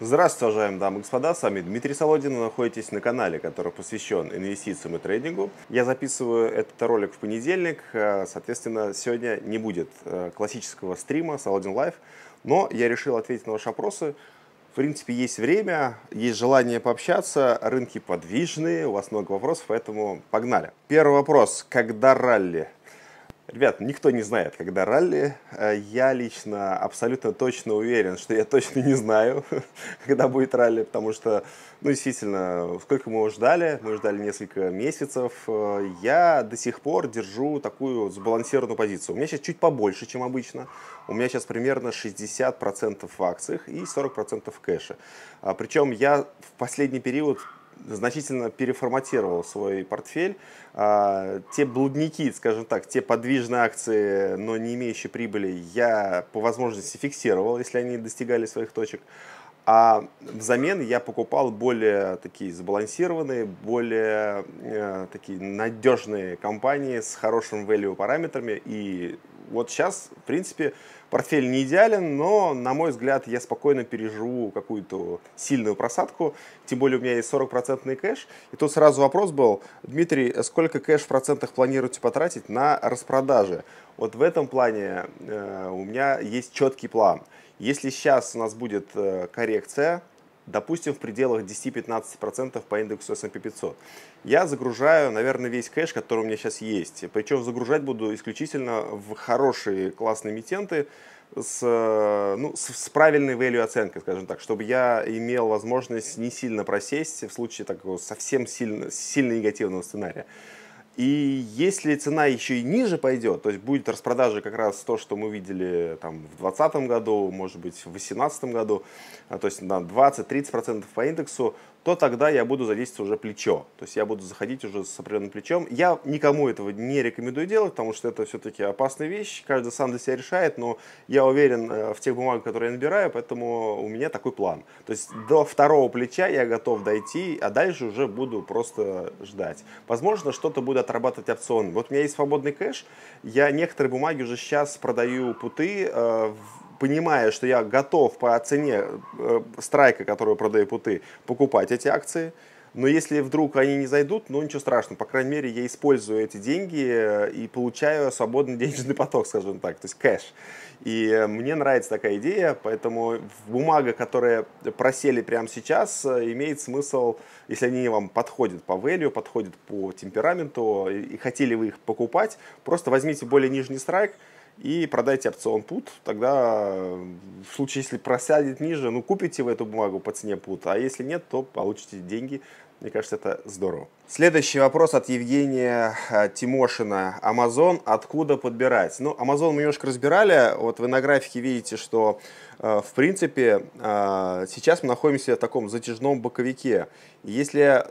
Здравствуйте, уважаемые дамы и господа, с вами Дмитрий Солодин, вы находитесь на канале, который посвящен инвестициям и трейдингу. Я записываю этот ролик в понедельник, э, соответственно, сегодня не будет э, классического стрима Солодин Лайв, но я решил ответить на ваши вопросы. В принципе, есть время, есть желание пообщаться, рынки подвижные, у вас много вопросов, поэтому погнали. Первый вопрос, когда ралли? Ребят, никто не знает, когда ралли. Э, я лично абсолютно точно уверен, что я точно не знаю, когда будет ралли, потому что, ну, действительно, сколько мы его ждали, мы ждали несколько месяцев, э, я до сих пор держу такую сбалансированную позицию. У меня сейчас чуть побольше, чем обычно. У меня сейчас примерно 60% в акциях и 40% в кэше. А Причем я в последний период значительно переформатировал свой портфель. А, те блудники, скажем так, те подвижные акции, но не имеющие прибыли, я по возможности фиксировал, если они достигали своих точек. А взамен я покупал более такие сбалансированные, более э, такие надежные компании с хорошим value параметрами и вот сейчас, в принципе, портфель не идеален, но, на мой взгляд, я спокойно переживу какую-то сильную просадку, тем более у меня есть 40% кэш. И тут сразу вопрос был, Дмитрий, сколько кэш в процентах планируете потратить на распродажи? Вот в этом плане э, у меня есть четкий план. Если сейчас у нас будет э, коррекция, допустим, в пределах 10-15% по индексу S&P 500. Я загружаю, наверное, весь кэш, который у меня сейчас есть. Причем загружать буду исключительно в хорошие классные эмитенты, с, ну, с, с правильной value оценкой, скажем так, чтобы я имел возможность не сильно просесть в случае такого совсем сильно, сильно негативного сценария. И если цена еще и ниже пойдет, то есть будет распродажа как раз то, что мы видели там, в 2020 году, может быть, в 2018 году, а, то есть на 20-30% по индексу, то тогда я буду задействовать уже плечо. То есть я буду заходить уже с определенным плечом. Я никому этого не рекомендую делать, потому что это все-таки опасная вещь. Каждый сам для себя решает, но я уверен э, в тех бумагах, которые я набираю, поэтому у меня такой план. То есть до второго плеча я готов дойти, а дальше уже буду просто ждать. Возможно, что-то буду отрабатывать опционами. Вот у меня есть свободный кэш. Я некоторые бумаги уже сейчас продаю путы э, понимая, что я готов по цене э, страйка, которую продаю путы, покупать эти акции. Но если вдруг они не зайдут, ну ничего страшного. По крайней мере, я использую эти деньги э, и получаю свободный денежный поток, скажем так, то есть кэш. И э, мне нравится такая идея, поэтому бумага, которая просели прямо сейчас, имеет смысл, если они вам подходят по value, подходят по темпераменту, и хотели вы их покупать, просто возьмите более нижний страйк, и продайте опцион пут, тогда э, в случае, если просядет ниже, ну купите вы эту бумагу по цене пут, а если нет, то получите деньги. Мне кажется, это здорово. Следующий вопрос от Евгения э, Тимошина. Amazon откуда подбирать? Ну, Amazon мы немножко разбирали. Вот вы на графике видите, что э, в принципе сейчас мы находимся в таком затяжном боковике. Если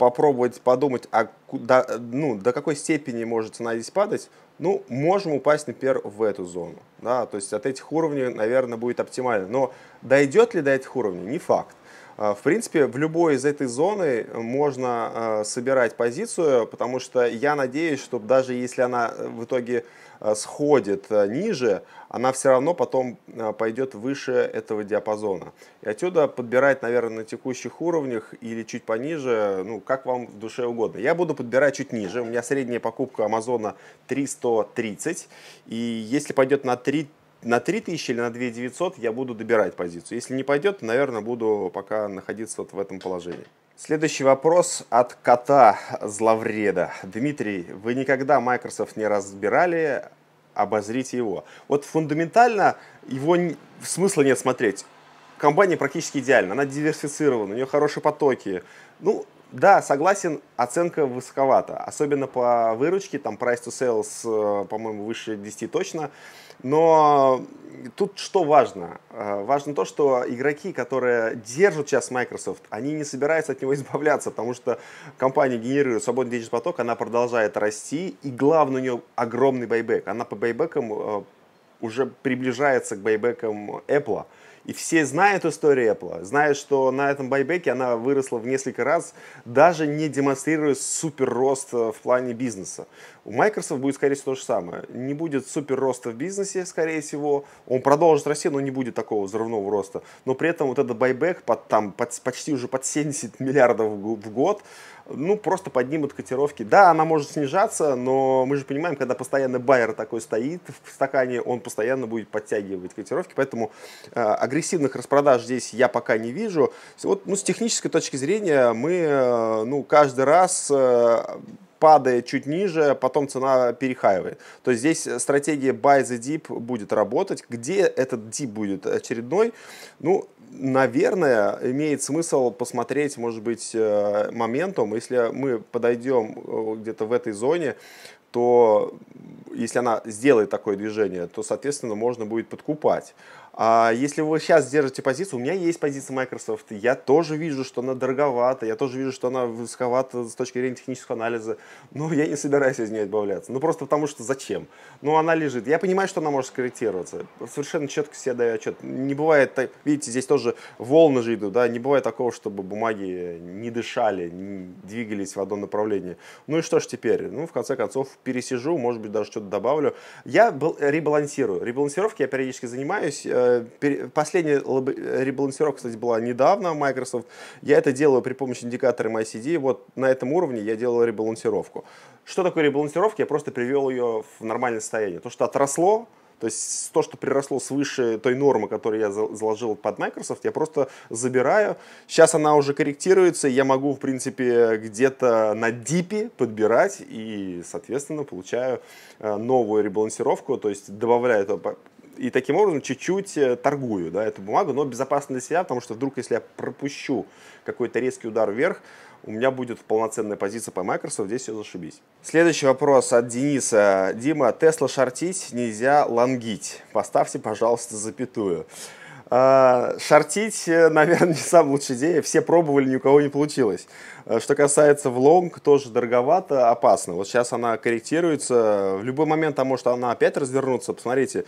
попробовать подумать, а куда, ну, до какой степени может цена здесь падать, ну, можем упасть, например, в эту зону. Да? То есть от этих уровней, наверное, будет оптимально. Но дойдет ли до этих уровней, не факт. А, в принципе, в любой из этой зоны можно а, собирать позицию, потому что я надеюсь, что даже если она э, в итоге э, сходит э, ниже, она все равно потом пойдет выше этого диапазона. И отсюда подбирать, наверное, на текущих уровнях или чуть пониже, ну, как вам в душе угодно. Я буду подбирать чуть ниже. У меня средняя покупка Амазона 330. И если пойдет на 3 на 3000 или на 2900 я буду добирать позицию. Если не пойдет, то, наверное, буду пока находиться вот в этом положении. Следующий вопрос от кота зловреда. Дмитрий, вы никогда Microsoft не разбирали, обозрите его. Вот фундаментально его смысла нет смотреть. Компания практически идеальна, она диверсифицирована, у нее хорошие потоки. Ну, да, согласен, оценка высоковата. Особенно по выручке, там price to sales, э, по-моему, выше 10 точно. Но тут что важно? Э, важно то, что игроки, которые держат сейчас Microsoft, они не собираются от него избавляться, потому что компания генерирует свободный денежный поток, она продолжает расти, и главное у нее огромный байбек. Она по байбекам э, уже приближается к байбекам Apple. И все знают историю Apple, знают, что на этом байбеке она выросла в несколько раз, даже не демонстрируя супер рост э, в плане бизнеса. У Microsoft будет, скорее всего, то же самое. Не будет супер роста в бизнесе, скорее всего. Он продолжит расти, но не будет такого взрывного роста. Но при этом вот этот байбек под, там, под, почти уже под 70 миллиардов в год, ну, просто поднимут котировки. Да, она может снижаться, но мы же понимаем, когда постоянно байер такой стоит в стакане, он постоянно будет подтягивать котировки, поэтому э, агрессивных распродаж здесь я пока не вижу. Вот, ну, с технической точки зрения мы, э, ну, каждый раз... Э, падает чуть ниже, потом цена перехаивает. То есть здесь стратегия buy the dip будет работать. Где этот dip будет очередной? Ну, наверное, имеет смысл посмотреть, может быть, э, моментом. Если мы подойдем э, где-то в этой зоне, то если она сделает такое движение, то, соответственно, можно будет подкупать. А если вы сейчас держите позицию, у меня есть позиция Microsoft, я тоже вижу, что она дороговата, я тоже вижу, что она высоковата с точки зрения технического анализа, но я не собираюсь из нее избавляться. Ну просто потому что зачем? Ну она лежит. Я понимаю, что она может скорректироваться. Совершенно четко себе даю отчет. Не бывает, видите, здесь тоже волны же идут, да, не бывает такого, чтобы бумаги не дышали, не двигались в одно направление. Ну и что ж теперь? Ну, в конце концов, пересижу, может быть, даже что-то добавлю. Я ребалансирую. Ребалансировки я периодически занимаюсь, э, Э, последняя э, ребалансировка, кстати, была недавно Microsoft. Я это делаю при помощи индикатора MyCD. Вот на этом уровне я делал ребалансировку. Что такое ребалансировка? Я просто привел ее в нормальное состояние. То, что отросло, то есть то, что приросло свыше той нормы, которую я заложил под Microsoft, я просто забираю. Сейчас она уже корректируется, я могу, в принципе, где-то на дипе подбирать и, соответственно, получаю э, новую ребалансировку, то есть добавляю это и таким образом чуть-чуть э, торгую да, эту бумагу, но безопасно для себя, потому что вдруг, если я пропущу какой-то резкий удар вверх, у меня будет полноценная позиция по Microsoft, здесь все зашибись. Следующий вопрос от Дениса. Дима, Тесла шортить нельзя лонгить. Поставьте, пожалуйста, запятую. А, шортить, э, наверное, не самая лучшая идея. Все пробовали, ни у кого не получилось. Э, что касается в лонг, тоже дороговато, опасно. Вот сейчас она корректируется. В любой момент там может она опять развернется. Посмотрите,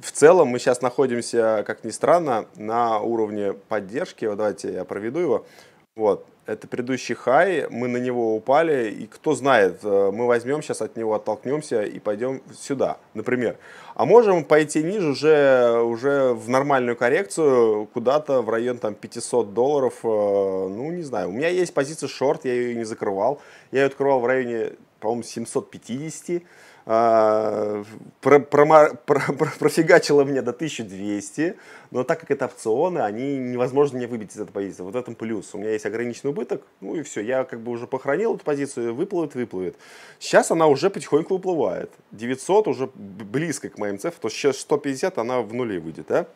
в целом мы сейчас находимся, как ни странно, на уровне поддержки. Вот давайте я проведу его. Вот, это предыдущий хай, мы на него упали, и кто знает, э, мы возьмем сейчас от него, оттолкнемся и пойдем сюда, например. А можем пойти ниже уже, уже в нормальную коррекцию, куда-то в район там 500 долларов, э, ну не знаю. У меня есть позиция шорт, я ее не закрывал. Я ее открывал в районе по-моему, 750, а, про, про, про, про, профигачило мне до 1200, но так как это опционы, они невозможно мне выбить из этой позиции. Вот в этом плюс. У меня есть ограниченный убыток, ну и все. Я как бы уже похоронил эту позицию, выплывет, выплывет. Сейчас она уже потихоньку выплывает 900 уже близко к моим цифрам, то сейчас 150 она в нуле выйдет, да?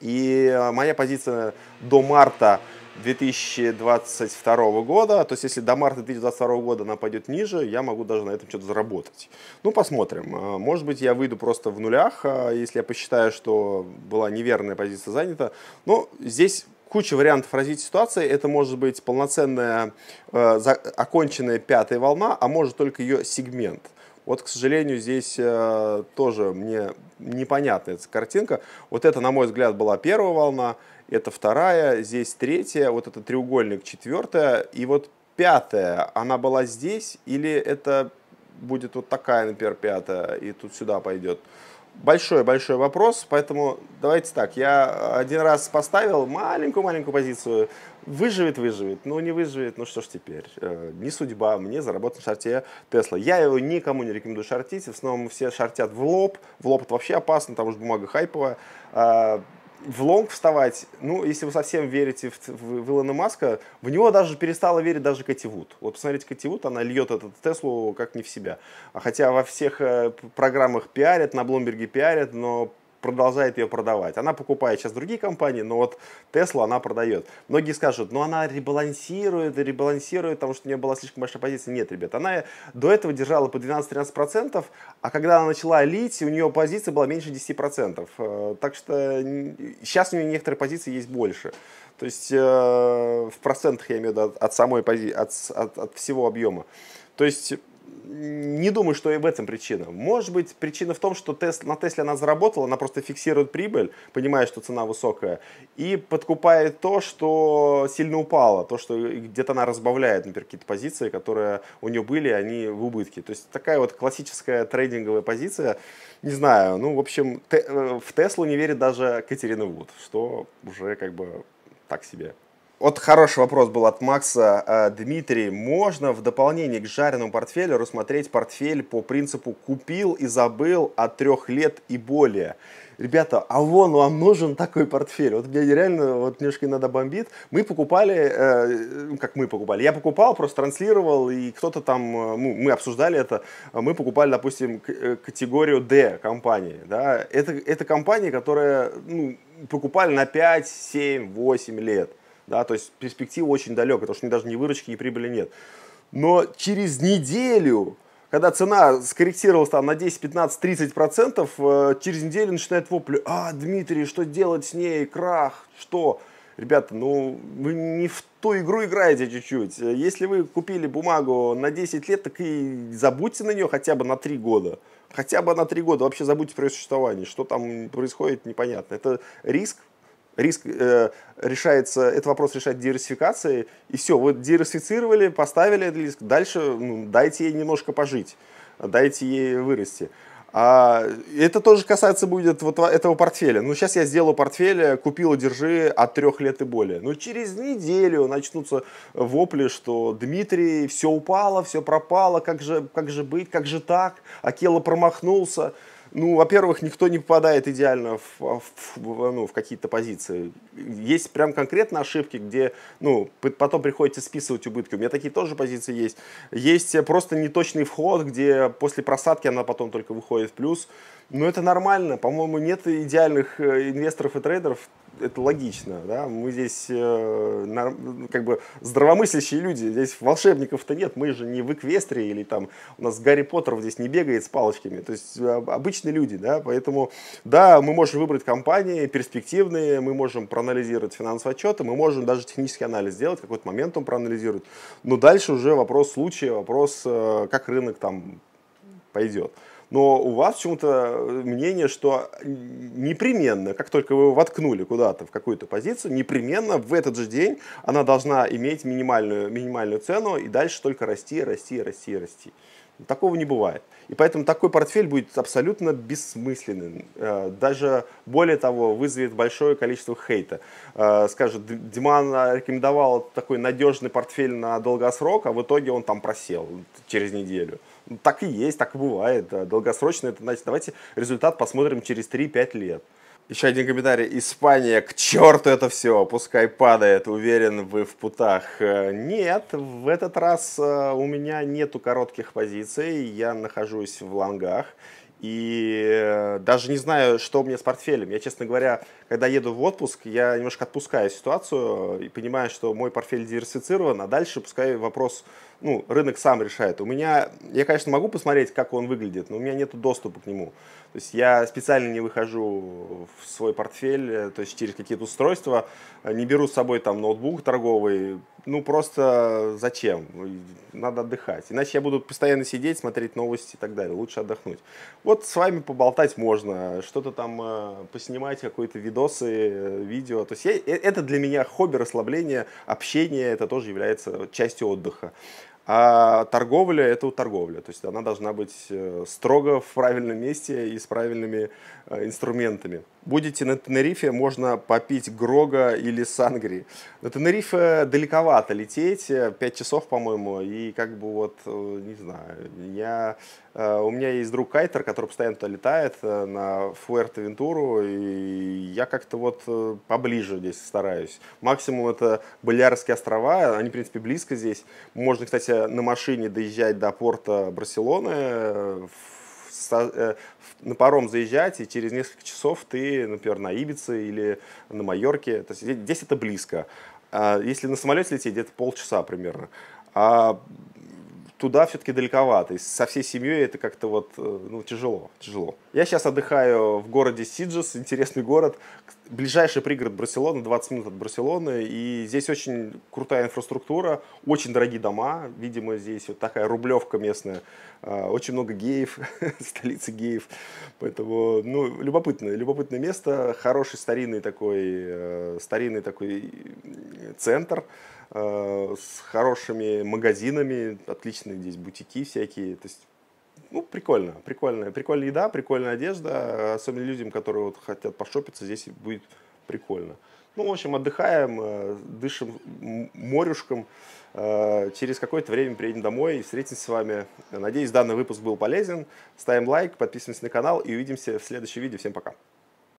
И а, моя позиция до марта 2022 года. То есть, если до марта 2022 года она пойдет ниже, я могу даже на этом что-то заработать. Ну, посмотрим. А, может быть, я выйду просто в нулях, а, если я посчитаю, что была неверная позиция занята. Но здесь куча вариантов развития ситуации. Это может быть полноценная, э, оконченная пятая волна, а может только ее сегмент. Вот, к сожалению, здесь э, тоже мне непонятна эта картинка. Вот это, на мой взгляд, была первая волна это вторая, здесь третья, вот это треугольник четвертая, и вот пятая, она была здесь, или это будет вот такая, например, пятая, и тут сюда пойдет? Большой-большой вопрос, поэтому давайте так, я один раз поставил маленькую-маленькую позицию, выживет, выживет, ну не выживет, ну что ж теперь, э, не судьба, мне заработать на шарте Тесла. Я его никому не рекомендую шортить, в основном все шортят в лоб, в лоб это вообще опасно, там уже бумага хайповая, а, в лонг вставать, ну, если вы совсем верите в, в, в Илона Маска, в него даже перестала верить даже Кэти Вуд. Вот посмотрите, Кэти Вуд, она льет этот Теслу как не в себя. А хотя во всех э, программах пиарят, на Бломберге пиарят, но продолжает ее продавать. Она покупает сейчас другие компании, но вот Tesla она продает. Многие скажут, ну она ребалансирует, ребалансирует, потому что у нее была слишком большая позиция. Нет, ребят, она до этого держала по 12-13%, а когда она начала лить, у нее позиция была меньше 10%. Э, так что сейчас у нее некоторые позиции есть больше. То есть э, в процентах я имею в виду от, от самой пози, от, от, от всего объема. То есть не думаю, что и в этом причина. Может быть, причина в том, что Тес, на Тесле она заработала, она просто фиксирует прибыль, понимая, что цена высокая, и подкупает то, что сильно упало, то, что где-то она разбавляет, например, какие-то позиции, которые у нее были, они в убытке. То есть такая вот классическая трейдинговая позиция, не знаю, ну, в общем, э, в Теслу не верит даже Катерина Вуд, что уже как бы так себе. Вот хороший вопрос был от Макса. Э, Дмитрий, можно в дополнение к жареному портфелю рассмотреть портфель по принципу «купил и забыл от трех лет и более»? Ребята, а вон вам нужен такой портфель. Вот мне реально вот немножко иногда бомбит. Мы покупали, э, ну, как мы покупали, я покупал, просто транслировал, и кто-то там, мы, э, ну, мы обсуждали это, мы покупали, допустим, э, категорию D компании. Да? Это, это компании, которые ну, покупали на 5, 7, 8 лет. Да, то есть перспектива очень далекая, потому что даже ни выручки, ни прибыли нет. Но через неделю когда цена скорректировалась там на 10, 15, 30 процентов, э, через неделю начинает вопли, а, Дмитрий, что делать с ней, крах, что? Ребята, ну вы не в ту игру играете чуть-чуть. Если вы купили бумагу на 10 лет, так и забудьте на нее хотя бы на 3 года. Хотя бы на 3 года вообще забудьте про существование. Что там происходит, непонятно. Это риск, риск э, решается, этот вопрос решает диверсификацией, и все, вы диверсифицировали, поставили этот риск, дальше ну, дайте ей немножко пожить, дайте ей вырасти. А, это тоже касается будет вот этого портфеля. Ну, сейчас я сделал портфель, купил, держи от трех лет и более. Но ну, через неделю начнутся вопли, что Дмитрий, все упало, все пропало, как же, как же быть, как же так, Акела промахнулся. Ну, во-первых, никто не попадает идеально в, в, в, ну, в какие-то позиции. Есть прям конкретно ошибки, где ну, потом приходите списывать убытки. У меня такие тоже позиции есть. Есть э, просто неточный вход, где после просадки она потом только выходит в плюс. Но это нормально. По-моему, нет идеальных э, инвесторов и трейдеров это логично, да, мы здесь э, как бы здравомыслящие люди, здесь волшебников-то нет, мы же не в Эквестре или там у нас Гарри Поттер здесь не бегает с палочками, то есть э, обычные люди, да, поэтому да, мы можем выбрать компании перспективные, мы можем проанализировать финансовые отчеты, мы можем даже технический анализ сделать, какой-то момент он проанализирует, но дальше уже вопрос случая, вопрос, э, как рынок там пойдет но у вас почему-то э, мнение, что э, непременно, как только вы воткнули куда-то в какую-то позицию, непременно в этот же день она должна иметь минимальную, минимальную цену и дальше только расти, расти, расти, расти. Такого не бывает. И поэтому такой портфель будет абсолютно бессмысленным. Э, даже более того, вызовет большое количество хейта. Скажут, Диман рекомендовал такой надежный портфель на долгосрок, а в итоге он там просел через неделю. Так и есть, так и бывает. Э, долгосрочно это значит, давайте результат посмотрим через 3-5 лет. Еще один комментарий. Испания, к черту это все, пускай падает, уверен вы в путах. Э, нет, в этот раз э, у меня нету коротких позиций, я нахожусь в лонгах. И даже не знаю, что у меня с портфелем. Я, честно говоря, когда еду в отпуск, я немножко отпускаю ситуацию и понимаю, что мой портфель диверсифицирован, а дальше пускай вопрос, ну, рынок сам решает. У меня, я, конечно, могу посмотреть, как он выглядит, но у меня нет доступа к нему. То есть я специально не выхожу в свой портфель, э, то есть через какие-то устройства, э, не беру с собой там ноутбук торговый, ну просто зачем? Ну, надо отдыхать. Иначе я буду постоянно сидеть, смотреть новости и так далее. Лучше отдохнуть. Вот с вами поболтать можно, что-то там э, поснимать, какой-то видео видосы, э, видео. То есть я, э, это для меня хобби, расслабление, общение, это тоже является частью отдыха. А торговля – это торговля, то есть она должна быть э, строго в правильном месте и с правильными э, инструментами. Будете на Тенерифе, можно попить Грога или Сангри. На Тенерифе далековато лететь, 5 э, часов, по-моему, и как бы вот, не знаю, я, у меня есть друг Кайтер, который постоянно туда летает, на Фуэртевентуру, и я как-то вот поближе здесь стараюсь. Максимум это Балиарские острова, они, в принципе, близко здесь. Можно, кстати, пытаемся на машине доезжать до порта Барселоны, э, э, на паром заезжать, и через несколько часов ты, например, на Ибице или на Майорке. То есть здесь это близко. А если на самолете лететь, где-то полчаса примерно. А туда все-таки далековато. И со всей семьей это как-то вот, э, ну, тяжело, тяжело. Я сейчас отдыхаю в городе Сиджес, интересный город. Ближайший пригород Барселоны, 20 минут от Барселоны. И здесь очень крутая инфраструктура, очень дорогие дома. Видимо, здесь вот такая рублевка местная. А, очень много геев, столица геев. Поэтому, ну, любопытное, любопытное место. Хороший старинный такой, э, старинный такой центр э, с хорошими магазинами, отличные здесь бутики всякие. То есть, ну, прикольно, прикольная, прикольная еда, прикольная одежда, особенно людям, которые вот хотят пошопиться, здесь будет прикольно. Ну, в общем, отдыхаем, э, дышим морюшком. Э, через какое-то время приедем домой и встретимся с вами. Надеюсь, данный выпуск был полезен. Ставим лайк, подписываемся на канал и увидимся в следующем видео. Всем пока!